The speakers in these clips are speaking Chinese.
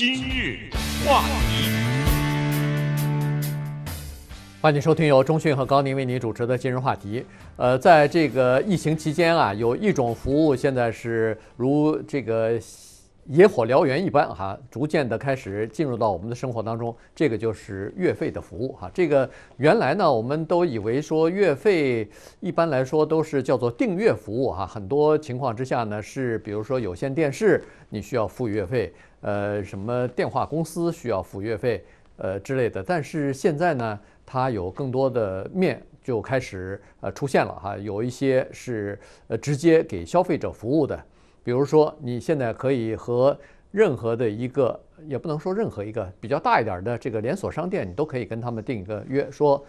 今日话题，欢迎收听由中讯和高宁为您主持的今日话题。呃，在这个疫情期间啊，有一种服务现在是如这个野火燎原一般啊，逐渐的开始进入到我们的生活当中。这个就是月费的服务哈。这个原来呢，我们都以为说月费一般来说都是叫做订阅服务啊，很多情况之下呢是比如说有线电视，你需要付月费。呃，什么电话公司需要付月费，呃之类的。但是现在呢，它有更多的面就开始呃出现了哈。有一些是呃直接给消费者服务的，比如说你现在可以和任何的一个，也不能说任何一个比较大一点的这个连锁商店，你都可以跟他们定一个约，说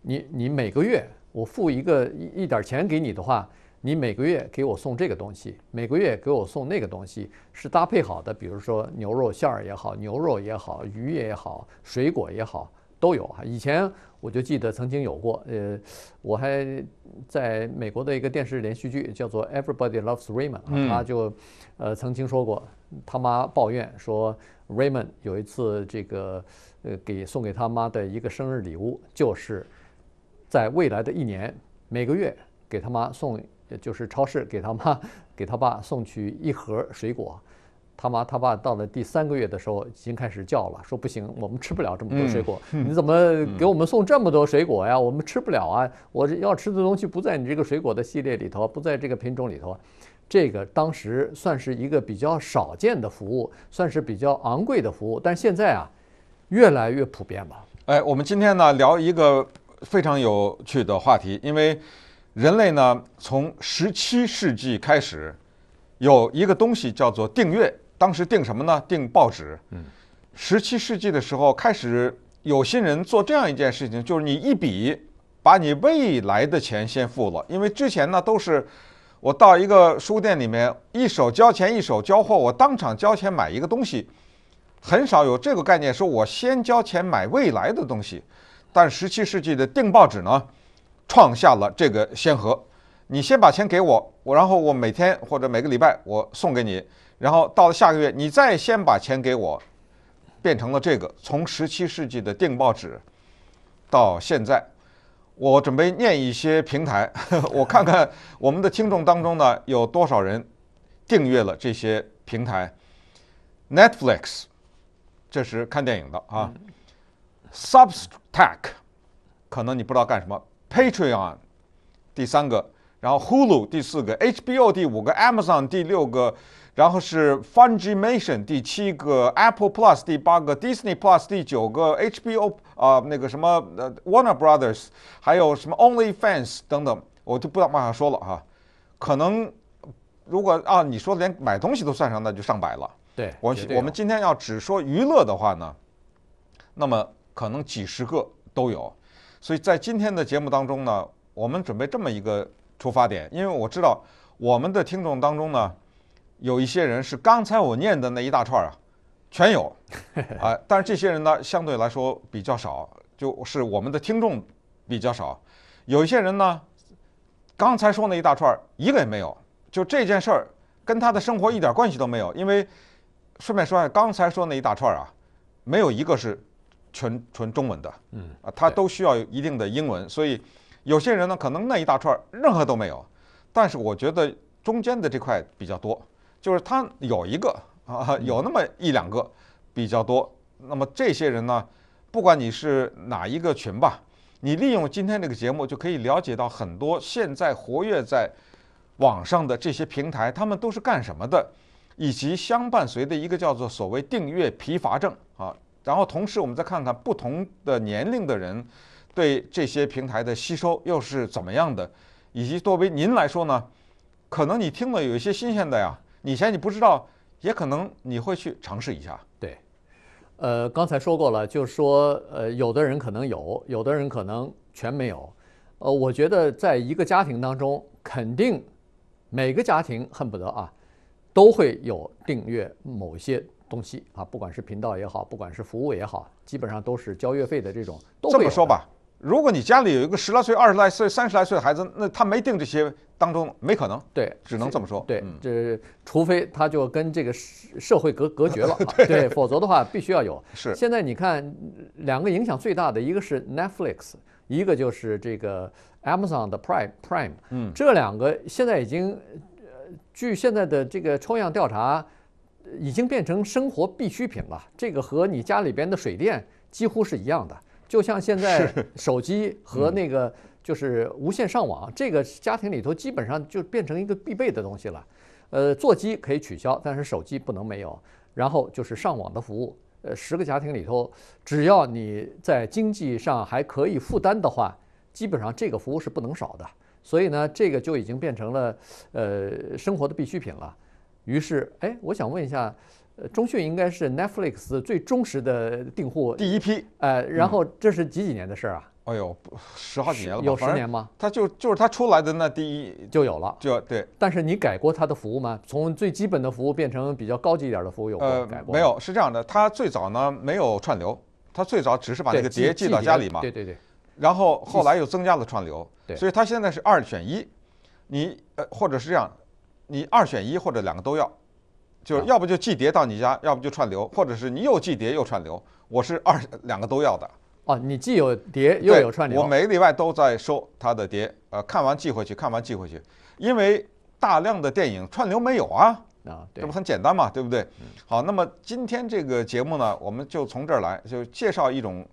你你每个月我付一个一点钱给你的话。你每个月给我送这个东西，每个月给我送那个东西，是搭配好的，比如说牛肉馅儿也好，牛肉也好，鱼也好，水果也好，都有啊。以前我就记得曾经有过，呃，我还在美国的一个电视连续剧叫做《Everybody Loves Raymond》，他就呃曾经说过，他妈抱怨说，Raymond 有一次这个呃给送给他妈的一个生日礼物，就是在未来的一年每个月给他妈送。就是超市给他妈给他爸送去一盒水果，他妈他爸到了第三个月的时候已经开始叫了，说不行，我们吃不了这么多水果，你怎么给我们送这么多水果呀？我们吃不了啊，我要吃的东西不在你这个水果的系列里头，不在这个品种里头。这个当时算是一个比较少见的服务，算是比较昂贵的服务，但现在啊，越来越普遍吧。哎，我们今天呢聊一个非常有趣的话题，因为。人类呢，从十七世纪开始有一个东西叫做订阅。当时订什么呢？订报纸。十七世纪的时候，开始有心人做这样一件事情，就是你一笔把你未来的钱先付了。因为之前呢，都是我到一个书店里面，一手交钱一手交货，我当场交钱买一个东西，很少有这个概念，说我先交钱买未来的东西。但十七世纪的订报纸呢？创下了这个先河，你先把钱给我，我然后我每天或者每个礼拜我送给你，然后到了下个月你再先把钱给我，变成了这个。从十七世纪的订报纸，到现在，我准备念一些平台，我看看我们的听众当中呢有多少人订阅了这些平台，Netflix，这是看电影的啊，Substack，可能你不知道干什么。Patreon，第三个，然后 Hulu 第四个，HBO 第五个，Amazon 第六个，然后是 Funimation 第七个，Apple Plus 第八个，Disney Plus 第九个，HBO 啊那个什么 Warner Brothers，还有什么 OnlyFans 等等，我就不要往下说了哈。可能如果啊你说连买东西都算上，那就上百了。对，我我们今天要只说娱乐的话呢，那么可能几十个都有。所以在今天的节目当中呢，我们准备这么一个出发点，因为我知道我们的听众当中呢，有一些人是刚才我念的那一大串儿啊，全有，啊，但是这些人呢，相对来说比较少，就是我们的听众比较少，有一些人呢，刚才说那一大串儿一个也没有，就这件事儿跟他的生活一点关系都没有，因为顺便说下，刚才说那一大串儿啊，没有一个是。纯纯中文的，嗯啊，他都需要一定的英文，所以有些人呢，可能那一大串任何都没有，但是我觉得中间的这块比较多，就是他有一个啊，有那么一两个比较多。那么这些人呢，不管你是哪一个群吧，你利用今天这个节目就可以了解到很多现在活跃在网上的这些平台，他们都是干什么的，以及相伴随的一个叫做所谓订阅疲乏症啊。然后同时，我们再看看不同的年龄的人对这些平台的吸收又是怎么样的，以及作为您来说呢，可能你听了有一些新鲜的呀，以前你不知道，也可能你会去尝试一下。对，呃，刚才说过了，就说呃，有的人可能有，有的人可能全没有。呃，我觉得在一个家庭当中，肯定每个家庭恨不得啊，都会有订阅某些。东西啊，不管是频道也好，不管是服务也好，基本上都是交月费的这种。这么说吧，如果你家里有一个十来岁、二十来岁、三十来岁的孩子，那他没定这些当中，没可能。对，只能这么说。对，这除非他就跟这个社会隔隔绝了，对，否则的话必须要有。是。现在你看，两个影响最大的，一个是 Netflix，一个就是这个 Amazon 的 Prime Prime。嗯，这两个现在已经，呃、据现在的这个抽样调查。已经变成生活必需品了。这个和你家里边的水电几乎是一样的，就像现在手机和那个就是无线上网，这个家庭里头基本上就变成一个必备的东西了。呃，座机可以取消，但是手机不能没有。然后就是上网的服务，呃，十个家庭里头，只要你在经济上还可以负担的话，基本上这个服务是不能少的。所以呢，这个就已经变成了呃生活的必需品了。于是，哎，我想问一下，呃，中迅应该是 Netflix 最忠实的订户第一批，呃，然后这是几几年的事儿啊？哎呦，十好几年了，有十年吗？它就就是它出来的那第一就有了，就对。但是你改过它的服务吗？从最基本的服务变成比较高级一点的服务有改过没有，是这样的，它最早呢没有串流，它最早只是把那个碟寄到家里嘛，对对对。然后后来又增加了串流，对，所以它现在是二选一，你呃或者是这样。你二选一或者两个都要，就是要不就寄碟到你家，要不就串流，或者是你又寄碟又串流。我是二两个都要的。哦，你既有碟又有串流。我每个礼拜都在收他的碟，呃，看完寄回去，看完寄回去，因为大量的电影串流没有啊啊，这不很简单嘛，对不对？好，那么今天这个节目呢，我们就从这儿来，就介绍一种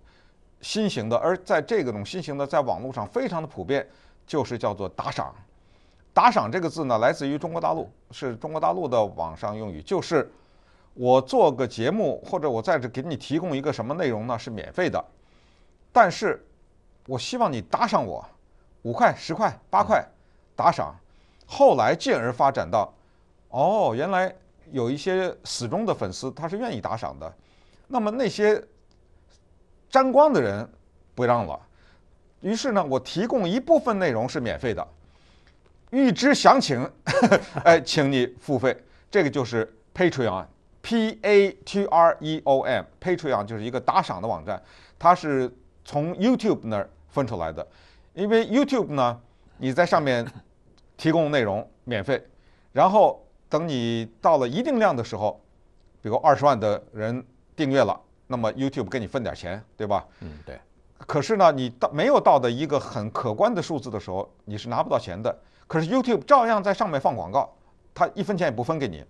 新型的，而在这个种新型的在网络上非常的普遍，就是叫做打赏。打赏这个字呢，来自于中国大陆，是中国大陆的网上用语，就是我做个节目，或者我在这给你提供一个什么内容呢，是免费的，但是我希望你打赏我，五块、十块、八块，打赏。后来进而发展到，哦，原来有一些死忠的粉丝他是愿意打赏的，那么那些沾光的人不让了，于是呢，我提供一部分内容是免费的。预知详情，哎，请你付费。这个就是 Patreon，P A T R E O M，Patreon 就是一个打赏的网站，它是从 YouTube 那分出来的。因为 YouTube 呢，你在上面提供内容免费，然后等你到了一定量的时候，比如二十万的人订阅了，那么 YouTube 给你分点钱，对吧？嗯，对。可是呢，你到没有到的一个很可观的数字的时候，你是拿不到钱的。可是 YouTube 照样在上面放广告，他一分钱也不分给你。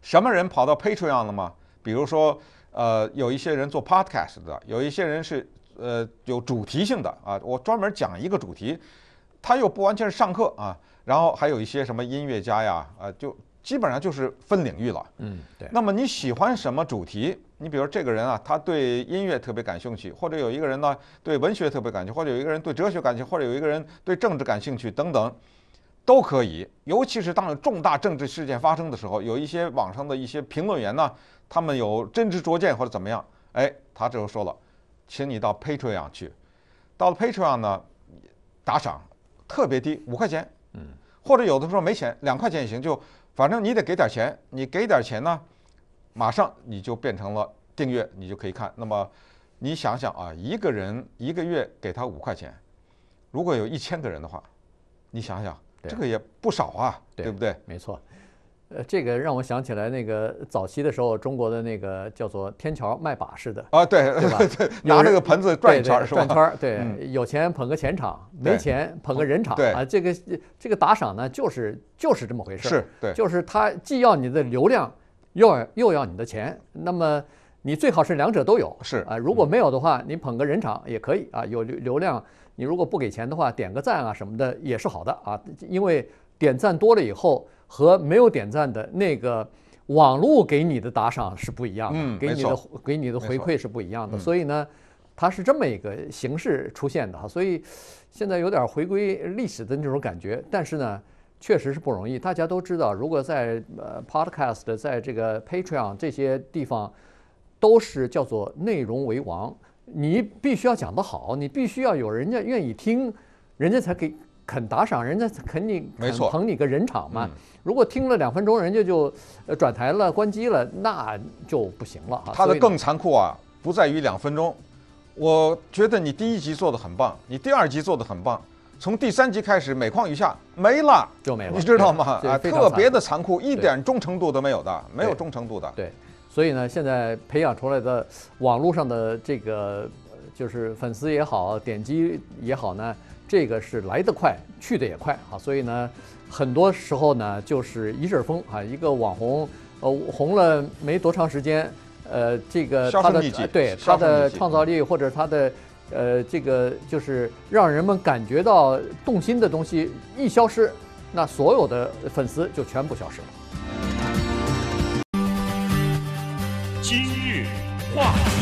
什么人跑到 Patreon 了吗？比如说，呃，有一些人做 Podcast 的，有一些人是呃有主题性的啊，我专门讲一个主题，他又不完全是上课啊。然后还有一些什么音乐家呀，呃，就基本上就是分领域了。嗯，对。那么你喜欢什么主题？你比如这个人啊，他对音乐特别感兴趣，或者有一个人呢对文学特别感兴趣，或者有一个人对哲学感兴趣，或者有一个人对政治感兴趣，等等，都可以。尤其是当有重大政治事件发生的时候，有一些网上的一些评论员呢，他们有真知灼见或者怎么样，哎，他就说了，请你到 Patreon 去，到了 Patreon 呢，打赏特别低，五块钱，嗯，或者有的时候没钱，两块钱也行，就反正你得给点钱，你给点钱呢。马上你就变成了订阅，你就可以看。那么你想想啊，一个人一个月给他五块钱，如果有一千个人的话，你想想，这个也不少啊，对不对？没错，呃，这个让我想起来那个早期的时候，中国的那个叫做天桥卖把式的啊，对对吧？拿这个盆子转一圈儿，转圈儿，对，有钱捧个钱场，没钱捧个人场啊。这个这个打赏呢，就是就是这么回事儿，是对，就是他既要你的流量。又要又要你的钱，那么你最好是两者都有，是啊，如果没有的话，你捧个人场也可以啊。有流流量，你如果不给钱的话，点个赞啊什么的也是好的啊，因为点赞多了以后和没有点赞的那个网络给你的打赏是不一样的，给你的给你的回馈是不一样的。所以呢，它是这么一个形式出现的哈，所以现在有点回归历史的那种感觉，但是呢。确实是不容易。大家都知道，如果在呃 Podcast、在这个 Patreon 这些地方，都是叫做内容为王，你必须要讲得好，你必须要有人家愿意听，人家才给肯打赏，人家肯你，没错，捧你个人场嘛。如果听了两分钟，人家就转台了、关机了，那就不行了。他的更残酷啊，不在于两分钟。我觉得你第一集做的很棒，你第二集做的很棒。从第三集开始，每况愈下，没了，就没了，你知道吗？啊，特别的残酷，一点忠诚度都没有的，没有忠诚度的。对，所以呢，现在培养出来的网络上的这个就是粉丝也好，点击也好呢，这个是来得快，去得也快啊。所以呢，很多时候呢，就是一阵风啊，一个网红，呃，红了没多长时间，呃，这个他的对他的创造力或者他的。呃，这个就是让人们感觉到动心的东西一消失，那所有的粉丝就全部消失了。今日题。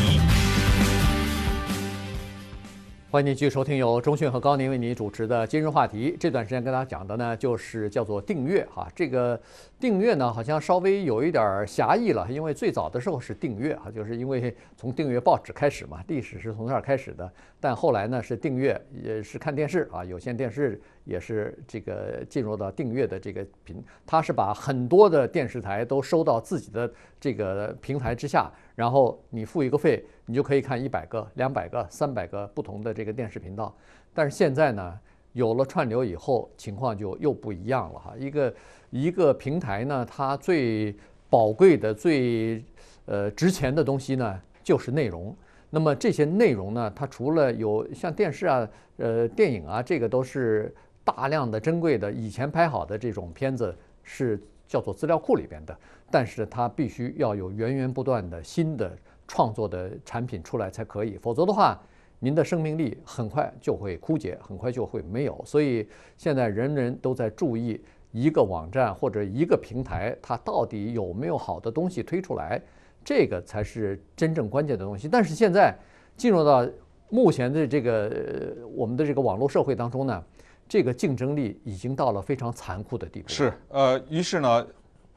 欢迎继续收听由中讯和高宁为你主持的今日话题。这段时间跟大家讲的呢，就是叫做订阅哈。这个订阅呢，好像稍微有一点狭义了，因为最早的时候是订阅啊，就是因为从订阅报纸开始嘛，历史是从这儿开始的。但后来呢，是订阅也是看电视啊，有线电视也是这个进入到订阅的这个频，他是把很多的电视台都收到自己的这个平台之下，然后你付一个费。你就可以看一百个、两百个、三百个不同的这个电视频道，但是现在呢，有了串流以后，情况就又不一样了哈。一个一个平台呢，它最宝贵的、最呃值钱的东西呢，就是内容。那么这些内容呢，它除了有像电视啊、呃电影啊，这个都是大量的珍贵的以前拍好的这种片子，是叫做资料库里边的，但是它必须要有源源不断的新的。创作的产品出来才可以，否则的话，您的生命力很快就会枯竭，很快就会没有。所以现在人人都在注意一个网站或者一个平台，它到底有没有好的东西推出来，这个才是真正关键的东西。但是现在进入到目前的这个我们的这个网络社会当中呢，这个竞争力已经到了非常残酷的地步。是，呃，于是呢，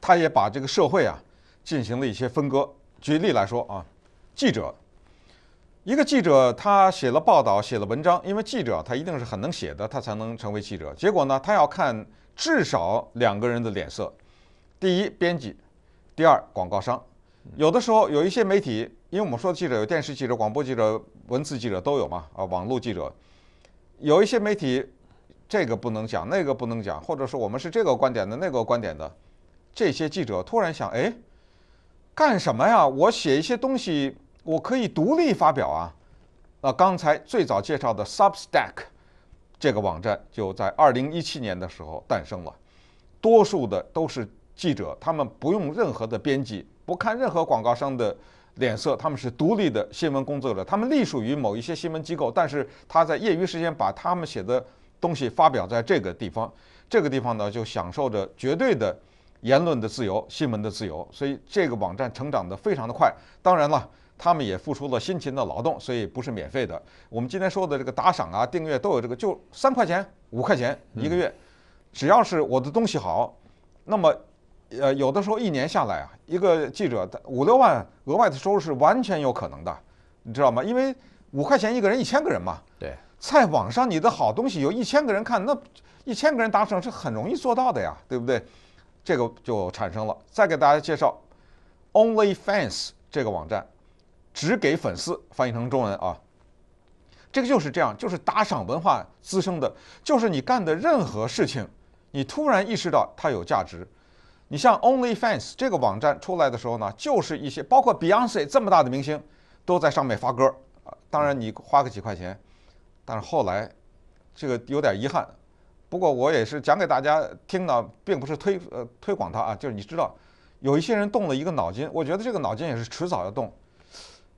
他也把这个社会啊进行了一些分割。举例来说啊。记者，一个记者他写了报道，写了文章，因为记者他一定是很能写的，他才能成为记者。结果呢，他要看至少两个人的脸色：第一，编辑；第二，广告商。有的时候有一些媒体，因为我们说的记者有电视记者、广播记者、文字记者都有嘛，啊，网络记者。有一些媒体这个不能讲，那个不能讲，或者是我们是这个观点的，那个观点的。这些记者突然想：哎，干什么呀？我写一些东西。我可以独立发表啊！那刚才最早介绍的 Substack 这个网站，就在二零一七年的时候诞生了。多数的都是记者，他们不用任何的编辑，不看任何广告商的脸色，他们是独立的新闻工作者，他们隶属于某一些新闻机构，但是他在业余时间把他们写的东西发表在这个地方。这个地方呢，就享受着绝对的言论的自由、新闻的自由，所以这个网站成长得非常的快。当然了。他们也付出了辛勤的劳动，所以不是免费的。我们今天说的这个打赏啊、订阅都有这个，就三块钱、五块钱一个月，只要是我的东西好，那么，呃，有的时候一年下来啊，一个记者五六万额外的收入是完全有可能的，你知道吗？因为五块钱一个人，一千个人嘛，对，在网上你的好东西有一千个人看，那一千个人打赏是很容易做到的呀，对不对？这个就产生了。再给大家介绍 Onlyfans 这个网站。只给粉丝翻译成中文啊，这个就是这样，就是打赏文化滋生的，就是你干的任何事情，你突然意识到它有价值，你像 OnlyFans 这个网站出来的时候呢，就是一些包括 Beyonce 这么大的明星都在上面发歌啊，当然你花个几块钱，但是后来这个有点遗憾，不过我也是讲给大家听的，并不是推呃推广它啊，就是你知道有一些人动了一个脑筋，我觉得这个脑筋也是迟早要动。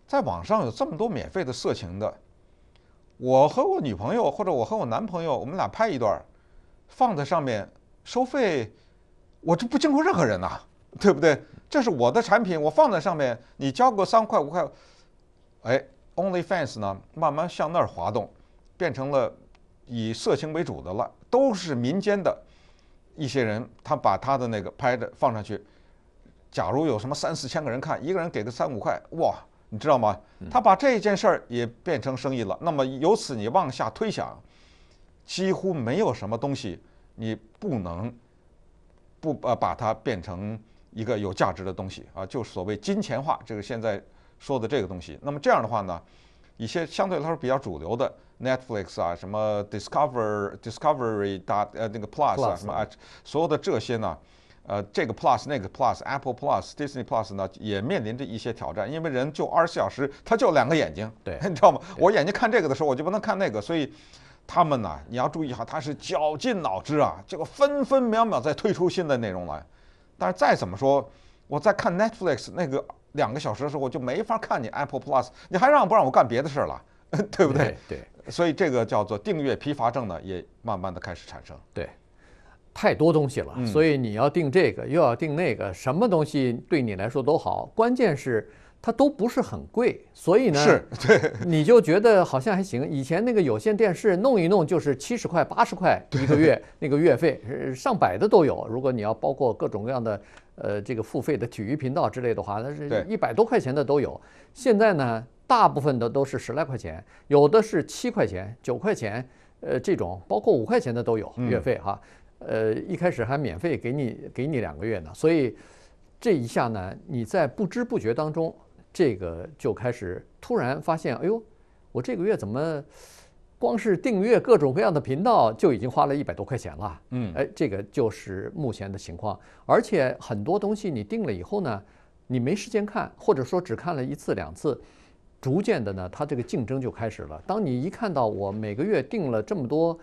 在网上有这么多免费的色情的，我和我女朋友或者我和我男朋友，我们俩拍一段，放在上面收费，我这不经过任何人呐，对不对？这是我的产品，我放在上面，你交个三块五块，哎，OnlyFans 呢，慢慢向那儿滑动，变成了以色情为主的了，都是民间的，一些人他把他的那个拍的放上去，假如有什么三四千个人看，一个人给个三五块，哇！你知道吗？他把这件事儿也变成生意了。那么由此你往下推想，几乎没有什么东西你不能不呃把它变成一个有价值的东西啊，就所谓金钱化这个现在说的这个东西。那么这样的话呢，一些相对来说比较主流的 Netflix 啊，什么 Discovery Discovery 大呃那个 Plus 啊，什么啊，所有的这些呢。呃，这个 Plus 那个 Plus，Apple Plus、Disney Plus 呢，也面临着一些挑战，因为人就24小时，它就两个眼睛，对 你知道吗？我眼睛看这个的时候，我就不能看那个，所以他们呢，你要注意哈，他是绞尽脑汁啊，这个分分秒秒在推出新的内容来。但是再怎么说，我在看 Netflix 那个两个小时的时候，我就没法看你 Apple Plus，你还让不让我干别的事儿了，对不对？对。所以这个叫做订阅疲乏症呢，也慢慢的开始产生。对。太多东西了，所以你要定这个又要定那个，什么东西对你来说都好，关键是它都不是很贵，所以呢，是，对，你就觉得好像还行。以前那个有线电视弄一弄就是七十块八十块一个月，那个月费上百的都有。如果你要包括各种各样的呃这个付费的体育频道之类的话，那是一百多块钱的都有。现在呢，大部分的都是十来块钱，有的是七块钱九块钱，呃，这种包括五块钱的都有月费哈。呃，一开始还免费给你给你两个月呢，所以这一下呢，你在不知不觉当中，这个就开始突然发现，哎呦，我这个月怎么光是订阅各种各样的频道就已经花了一百多块钱了？嗯，哎，这个就是目前的情况，而且很多东西你订了以后呢，你没时间看，或者说只看了一次两次，逐渐的呢，它这个竞争就开始了。当你一看到我每个月订了这么多。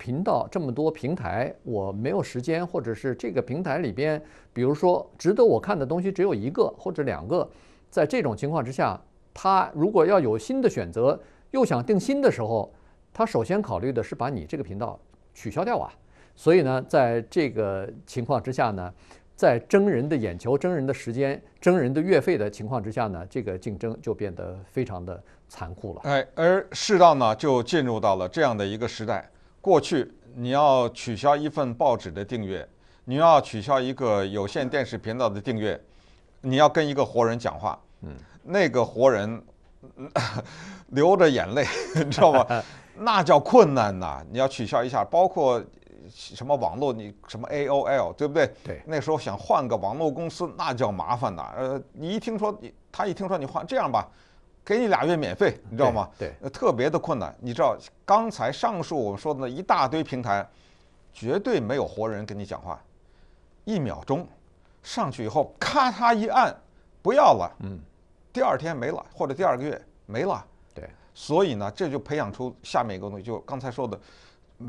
频道这么多平台，我没有时间，或者是这个平台里边，比如说值得我看的东西只有一个或者两个，在这种情况之下，他如果要有新的选择，又想定新的时候，他首先考虑的是把你这个频道取消掉啊。所以呢，在这个情况之下呢，在争人的眼球、争人的时间、争人的月费的情况之下呢，这个竞争就变得非常的残酷了。哎，而适当呢，就进入到了这样的一个时代。过去你要取消一份报纸的订阅，你要取消一个有线电视频道的订阅，你要跟一个活人讲话，嗯，那个活人 流着眼泪，你知道吗？那叫困难呐！你要取消一下，包括什么网络，你什么 AOL，对不对？对。那时候想换个网络公司，那叫麻烦呐。呃，你一听说他一听说你换，这样吧。给你俩月免费，你知道吗？对，特别的困难。你知道刚才上述我们说的那一大堆平台，绝对没有活人跟你讲话，一秒钟上去以后，咔嚓一按，不要了，嗯，第二天没了，或者第二个月没了，对。所以呢，这就培养出下面一个东西，就刚才说的，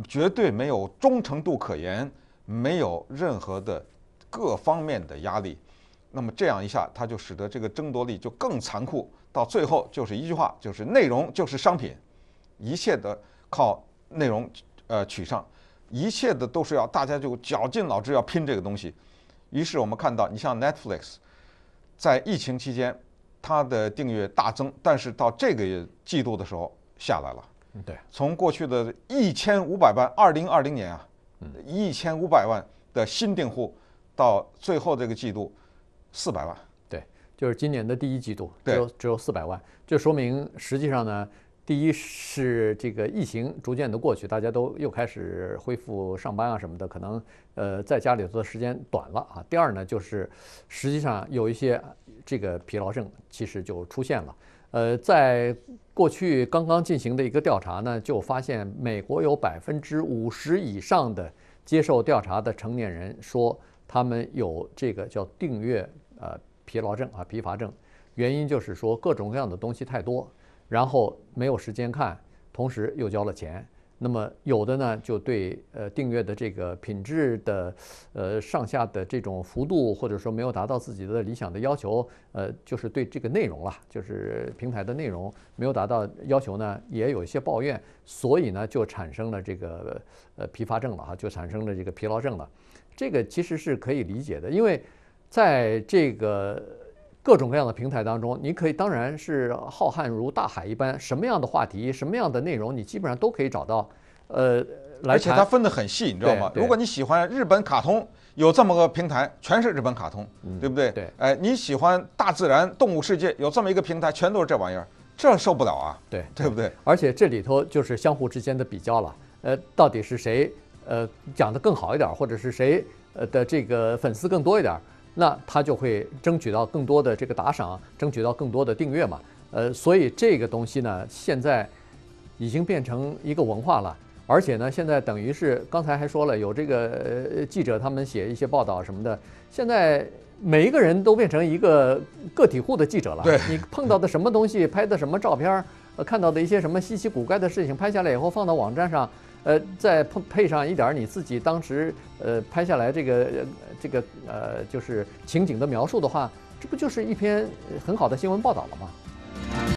绝对没有忠诚度可言，没有任何的各方面的压力。那么这样一下，它就使得这个争夺力就更残酷。到最后就是一句话，就是内容就是商品，一切的靠内容，呃，取胜，一切的都是要大家就绞尽脑汁要拼这个东西。于是我们看到，你像 Netflix，在疫情期间，它的订阅大增，但是到这个季度的时候下来了。对。从过去的1500万，2020年啊，1500万的新订户，到最后这个季度。四百万，对，就是今年的第一季度，只有只有四百万，这说明实际上呢，第一是这个疫情逐渐的过去，大家都又开始恢复上班啊什么的，可能呃在家里头的时间短了啊。第二呢，就是实际上有一些这个疲劳症其实就出现了。呃，在过去刚刚进行的一个调查呢，就发现美国有百分之五十以上的接受调查的成年人说他们有这个叫订阅。呃，疲劳症啊，疲乏症，原因就是说各种各样的东西太多，然后没有时间看，同时又交了钱，那么有的呢就对呃订阅的这个品质的，呃上下的这种幅度或者说没有达到自己的理想的要求，呃就是对这个内容了，就是平台的内容没有达到要求呢，也有一些抱怨，所以呢就产生了这个呃疲乏症了哈，就产生了这个疲劳症了，这个其实是可以理解的，因为。在这个各种各样的平台当中，你可以当然是浩瀚如大海一般，什么样的话题、什么样的内容，你基本上都可以找到。呃，而且它分得很细，你知道吗？如果你喜欢日本卡通，有这么个平台，全是日本卡通，对不对？对。哎，你喜欢大自然、动物世界，有这么一个平台，全都是这玩意儿，这受不了啊！对，对不对？而且这里头就是相互之间的比较了，呃，到底是谁呃讲得更好一点，或者是谁呃的这个粉丝更多一点？那他就会争取到更多的这个打赏，争取到更多的订阅嘛。呃，所以这个东西呢，现在已经变成一个文化了。而且呢，现在等于是刚才还说了，有这个记者他们写一些报道什么的。现在每一个人都变成一个个体户的记者了。对你碰到的什么东西，拍的什么照片儿，看到的一些什么稀奇古怪的事情，拍下来以后放到网站上。呃，再配上一点你自己当时呃拍下来这个这个呃就是情景的描述的话，这不就是一篇很好的新闻报道了吗？